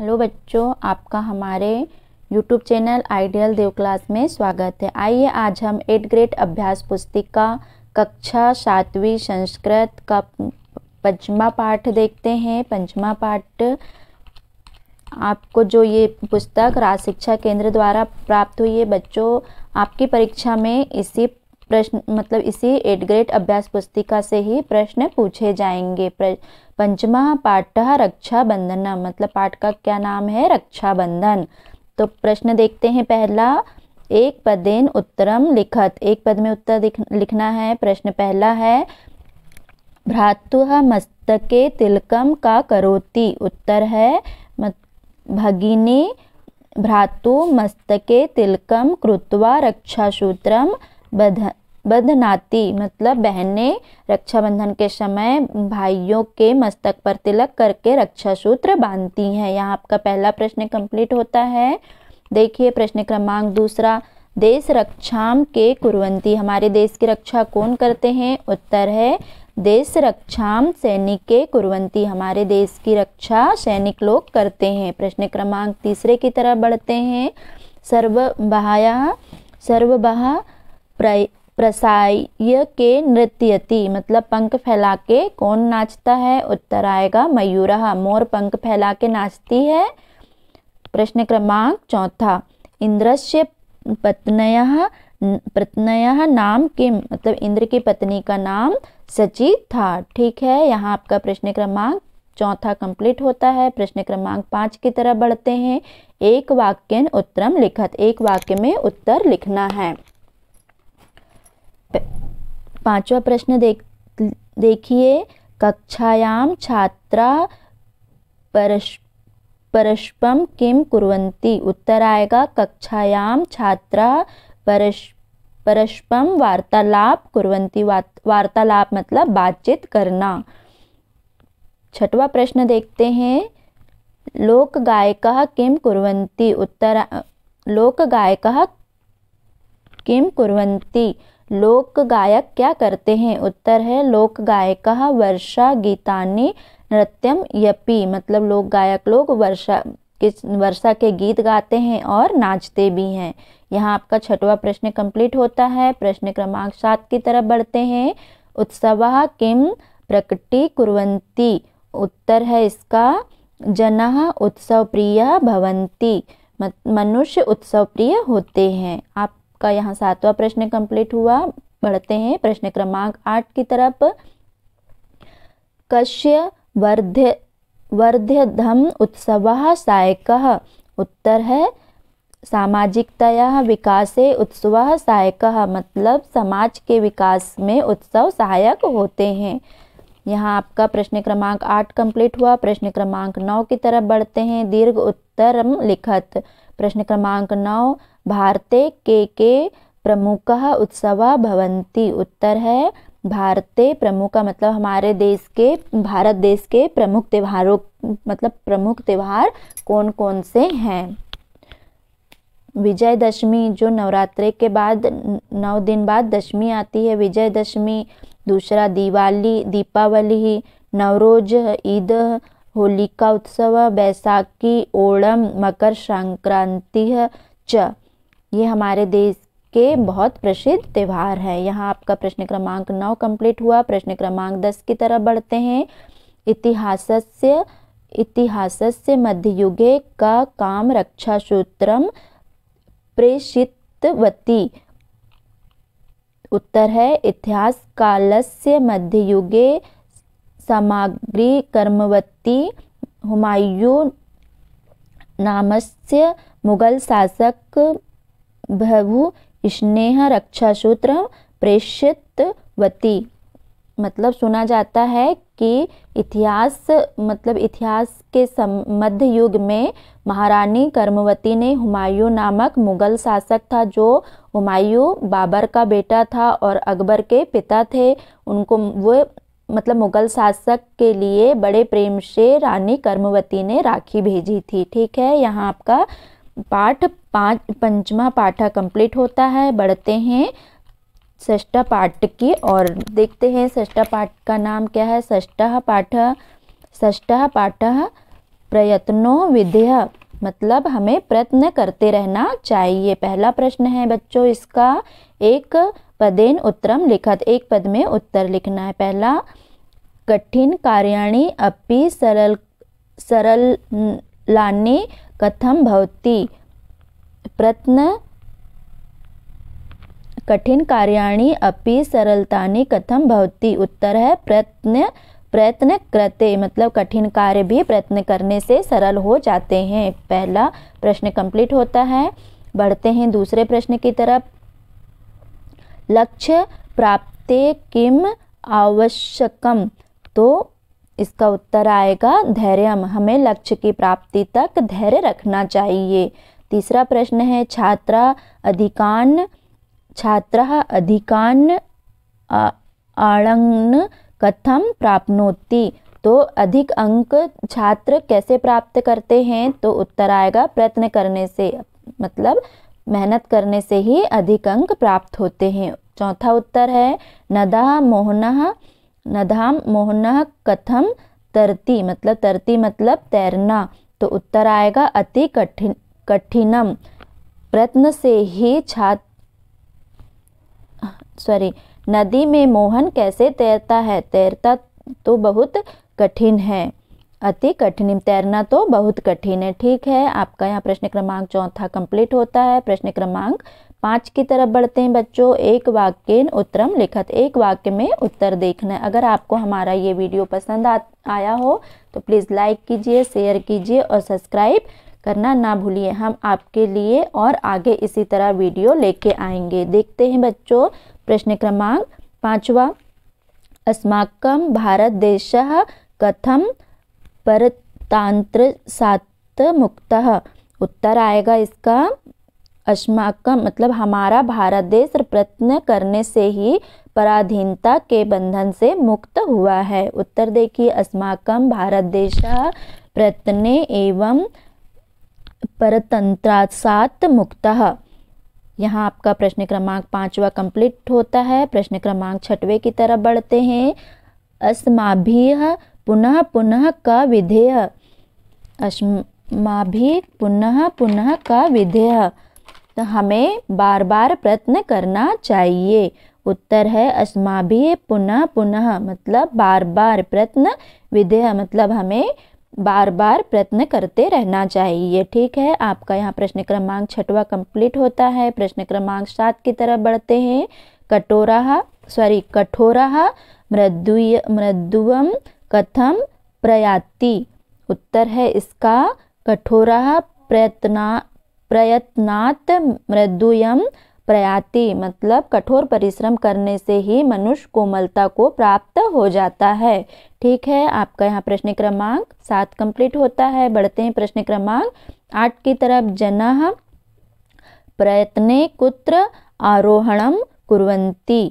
hello बच्चों आपका हमारे YouTube channel ideal Dev class में स्वागत है आइए आज हम एट ग्रेड अभ्यास पुस्तिका कक्षा सातवीं संस्कृत का पंचमा पाठ देखते हैं पंचमा पाठ आपको जो ये पुस्तक राज शिक्षा केंद्र द्वारा प्राप्त हुई है बच्चों आपकी परीक्षा में इसी प्रश्न मतलब इसी एट ग्रेड अभ्यास पुस्तिका से ही प्रश्न पूछे जाएंगे पंचमा पाठ रक्षाबंधन मतलब पाठ का क्या नाम है रक्षाबंधन तो प्रश्न देखते हैं पहला एक पदेन उत्तरम लिखत एक पद में उत्तर लिखना है प्रश्न पहला है भ्रातु मस्तके तिलकम का करोति उत्तर है भगिनी भ्रातु मस्तके तिलकम कृत्वा सूत्रम बध बंधनाती मतलब बहनें रक्षाबंधन के समय भाइयों के मस्तक पर तिलक करके रक्षा सूत्र बांधती हैं यहाँ आपका पहला प्रश्न कंप्लीट होता है देखिए प्रश्न क्रमांक दूसरा देश रक्षाम के कुरवंती हमारे देश की रक्षा कौन करते हैं उत्तर है देश रक्षाम सैनिक के कुरवंती हमारे देश की रक्षा सैनिक लोग करते हैं प्रश्न क्रमांक तीसरे की तरह बढ़ते हैं सर्वबाहा सर्वबाह प्रय प्रसाय के नृत्यति मतलब पंख फैला के कौन नाचता है उत्तर आएगा मयूरा मोर पंख फैला के नाचती है प्रश्न क्रमांक चौथा इंद्रस्य पत्नय प्रतनय नाम के मतलब इंद्र की पत्नी का नाम सची था ठीक है यहाँ आपका प्रश्न क्रमांक चौथा कंप्लीट होता है प्रश्न क्रमांक पाँच की तरह बढ़ते हैं एक वाक्य उत्तरम लिखत एक वाक्य में उत्तर लिखना है पांचवा प्रश्न देख देखिए कक्षायाम छात्रा परश परस्पम किम कुरंती उत्तर आएगा कक्षायाम छात्रा परश परस्पम वार्तालाप कुरंती वार्तालाप मतलब बातचीत करना छठवा प्रश्न देखते हैं लोक गायक किम कुरंती उत्तर लोक गायक किम कुरंती लोक गायक क्या करते हैं उत्तर है लोक गायक वर्षा गीतानी नृत्यम यपी मतलब लोक गायक लोग वर्षा किस वर्षा के गीत गाते हैं और नाचते भी हैं यहाँ आपका छठवा प्रश्न कंप्लीट होता है प्रश्न क्रमांक सात की तरफ बढ़ते हैं उत्सव किम प्रकटी कुरवंती उत्तर है इसका जना उत्सव प्रिय भवंती मनुष्य उत्सव प्रिय होते हैं आप आपका यहाँ सातवां प्रश्न कंप्लीट हुआ बढ़ते हैं प्रश्न क्रमांक आठ की तरफ कश्य वर्ध्य वर्ध्यधम उत्सव सायक उत्तर है सामाजिकतया विकासे उत्सव सहायक मतलब समाज के विकास में उत्सव सहायक होते हैं यहाँ आपका प्रश्न क्रमांक आठ कंप्लीट हुआ प्रश्न क्रमांक नौ की तरफ बढ़ते हैं दीर्घ उत्तरम लिखत प्रश्न क्रमांक नौ भारते के के प्रमुख उत्सव भवंती उत्तर है भारते प्रमुख का मतलब हमारे देश के भारत देश के प्रमुख त्योहारों मतलब प्रमुख त्यौहार कौन कौन से हैं विजयदशमी जो नवरात्रे के बाद नौ दिन बाद दशमी आती है विजयदशमी दूसरा दिवाली दीपावली नवरोज ईद होलिका उत्सव बैसाखी ओणम मकर संक्रांति च ये हमारे देश के बहुत प्रसिद्ध त्यौहार है यहाँ आपका प्रश्न क्रमांक नौ कंप्लीट हुआ प्रश्न क्रमांक दस की तरफ बढ़ते हैं इतिहासस्य इतिहासस्य मध्ययुगे का काम रक्षा सूत्रम प्रेषितवती उत्तर है इतिहास कालस्य मध्ययुगे सामग्री कर्मवती हुमायूं नामस्य मुगल शासक बहु स्नेह रक्षा सूत्र प्रेषितवती मतलब सुना जाता है कि इतिहास मतलब इतिहास के मध्य युग में महारानी कर्मवती ने हुमायूं नामक मुगल शासक था जो हुमायूं बाबर का बेटा था और अकबर के पिता थे उनको वो मतलब मुगल शासक के लिए बड़े प्रेम से रानी कर्मवती ने राखी भेजी थी ठीक है यहाँ आपका पाठ पाँच पंचमा पाठा कंप्लीट होता है बढ़ते हैं ष्टा पाठ की और देखते हैं ष्टा पाठ का नाम क्या है षष्ठ पाठ ष्टा पाठ प्रयत्नों विधेय मतलब हमें प्रयत्न करते रहना चाहिए पहला प्रश्न है बच्चों इसका एक पदेन उत्तरम लिखत एक पद में उत्तर लिखना है पहला कठिन कार्याणी अपि सरल सरल लाने कथम भवती प्रत्न कठिन कार्याणि अपि सरलतानि कथम भवती उत्तर है प्रत्न प्रयत्न करते मतलब कठिन कार्य भी प्रयत्न करने से सरल हो जाते हैं पहला प्रश्न कंप्लीट होता है बढ़ते हैं दूसरे प्रश्न की तरफ लक्ष्य प्राप्ते किम आवश्यकम तो इसका उत्तर आएगा धैर्यम हमें लक्ष्य की प्राप्ति तक धैर्य रखना चाहिए तीसरा प्रश्न है छात्रा अधिकान छात्र अधिकान आणन कथम प्राप्नोति तो अधिक अंक छात्र कैसे प्राप्त करते हैं तो उत्तर आएगा प्रयत्न करने से मतलब मेहनत करने से ही अधिक अंक प्राप्त होते हैं चौथा उत्तर है नदा मोहन नदाम मोहन कथम तरती मतलब तरती मतलब तैरना तो उत्तर आएगा अति कठिन कठिनम प्रयत्न से ही छात सॉरी नदी में मोहन कैसे तैरता है तैरता तो बहुत कठिन है अति कठिन तैरना तो बहुत कठिन है ठीक है आपका यहाँ प्रश्न क्रमांक चौथा कंप्लीट होता है प्रश्न क्रमांक पाँच की तरफ बढ़ते हैं बच्चों एक वाक्य उत्तरम लिखत एक वाक्य में उत्तर देखना है अगर आपको हमारा ये वीडियो पसंद आ, आया हो तो प्लीज़ लाइक कीजिए शेयर कीजिए और सब्सक्राइब करना ना भूलिए हम आपके लिए और आगे इसी तरह वीडियो लेके आएंगे देखते हैं बच्चों प्रश्न क्रमांक पाँचवा देश कथम परतांत्र सात मुक्त उत्तर आएगा इसका अस्माकम मतलब हमारा भारत देश प्रयत्न करने से ही पराधीनता के बंधन से मुक्त हुआ है उत्तर देखिए अस्माकम भारत देश प्रयत्न एवं सात मुक्त यहाँ आपका प्रश्न क्रमांक पाँचवा कंप्लीट होता है प्रश्न क्रमांक छठवें की तरफ बढ़ते हैं अस्माभि पुनः पुनः का विधेय अस्माभी पुनः पुनः का विधेय तो हमें बार बार प्रयत्न करना चाहिए उत्तर है अस्माभी पुनः पुनः मतलब बार बार प्रयत्न विधेय मतलब हमें बार बार प्रयत्न करते रहना चाहिए ठीक है आपका यहाँ प्रश्न क्रमांक छठवा कंप्लीट होता है प्रश्न क्रमांक सात की तरफ बढ़ते हैं कटोरा सॉरी कठोरा मृदुय मृदुवम कथम प्रयाति उत्तर है इसका कठोरा प्रयत्ना प्रयत्नात् मृदुयम प्रयाति मतलब कठोर परिश्रम करने से ही मनुष्य कोमलता को प्राप्त हो जाता है ठीक है आपका यहाँ प्रश्न क्रमांक सात कंप्लीट होता है बढ़ते हैं प्रश्न क्रमांक आठ की तरफ जना प्रयत्ने कुत्र आरोहणम कुरंती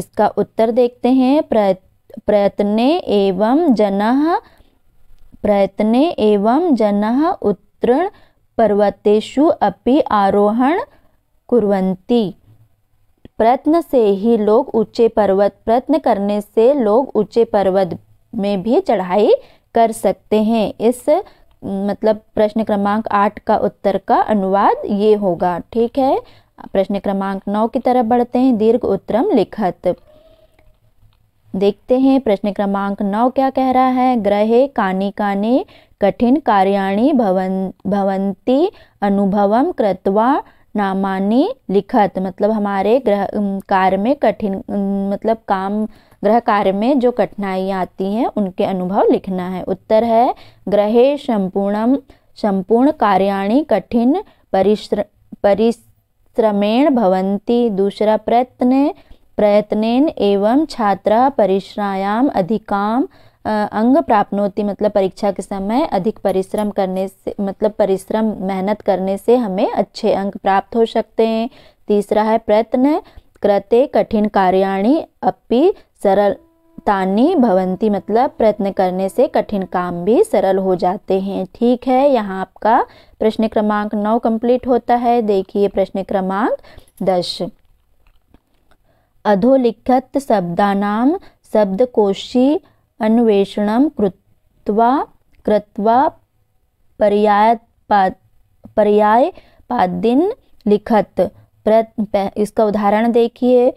इसका उत्तर देखते हैं प्रयत्ने एवं जनह प्रयत्ने एवं जनह उत्तीर्ण पर्वतेषु अपि आरोहण कुर्वन्ति प्रयत्न से ही लोग ऊंचे पर्वत प्रयत्न करने से लोग ऊंचे पर्वत में भी चढ़ाई कर सकते हैं इस मतलब प्रश्न क्रमांक आठ का उत्तर का अनुवाद ये होगा ठीक है प्रश्न क्रमांक नौ की तरफ बढ़ते हैं दीर्घ उत्तरम लिखत देखते हैं प्रश्न क्रमांक नौ क्या कह रहा है ग्रहे कानी कानी कठिन कार्याणी भवन भवंती अनुभवम कृतवा नामानी लिखत मतलब हमारे ग्रह कार्य में कठिन मतलब काम ग्रह कार्य में जो कठिनाइयाँ आती हैं उनके अनुभव लिखना है उत्तर है ग्रहे संपूर्णम संपूर्ण कार्याणी कठिन परिश्र परिश्रमेण भवंती दूसरा प्रयत्न प्रयत्न एवं छात्रा परिश्रायाम अधिकाम अंग प्राप्त मतलब परीक्षा के समय अधिक परिश्रम करने से मतलब परिश्रम मेहनत करने से हमें अच्छे अंक प्राप्त हो सकते हैं तीसरा है प्रयत्न कृते कठिन कार्याणी अपि सरल तानी भवंती मतलब प्रयत्न करने से कठिन काम भी सरल हो जाते हैं ठीक है यहाँ आपका प्रश्न क्रमांक नौ कंप्लीट होता है देखिए प्रश्न क्रमांक दस अधोलिखित शब्दा नाम शब्दकोशी अन्वेषण कृत्वा कृत्वा पर्यायपाद पर्यायपादिन लिखत इसका उदाहरण देखिए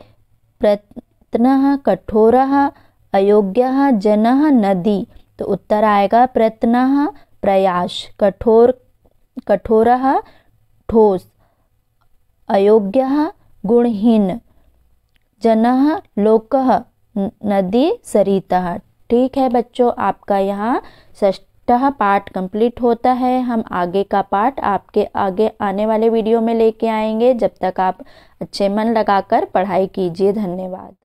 प्रयत्न कठोर अयोग्य जन नदी तो उत्तर आएगा प्रयत्न प्रयास कठोर कठोर ठोस अयोग्य गुणहीन जन लोक नदी सरिता ठीक है बच्चों आपका यहाँ षष्ठा पार्ट कंप्लीट होता है हम आगे का पार्ट आपके आगे आने वाले वीडियो में लेके आएंगे जब तक आप अच्छे मन लगाकर पढ़ाई कीजिए धन्यवाद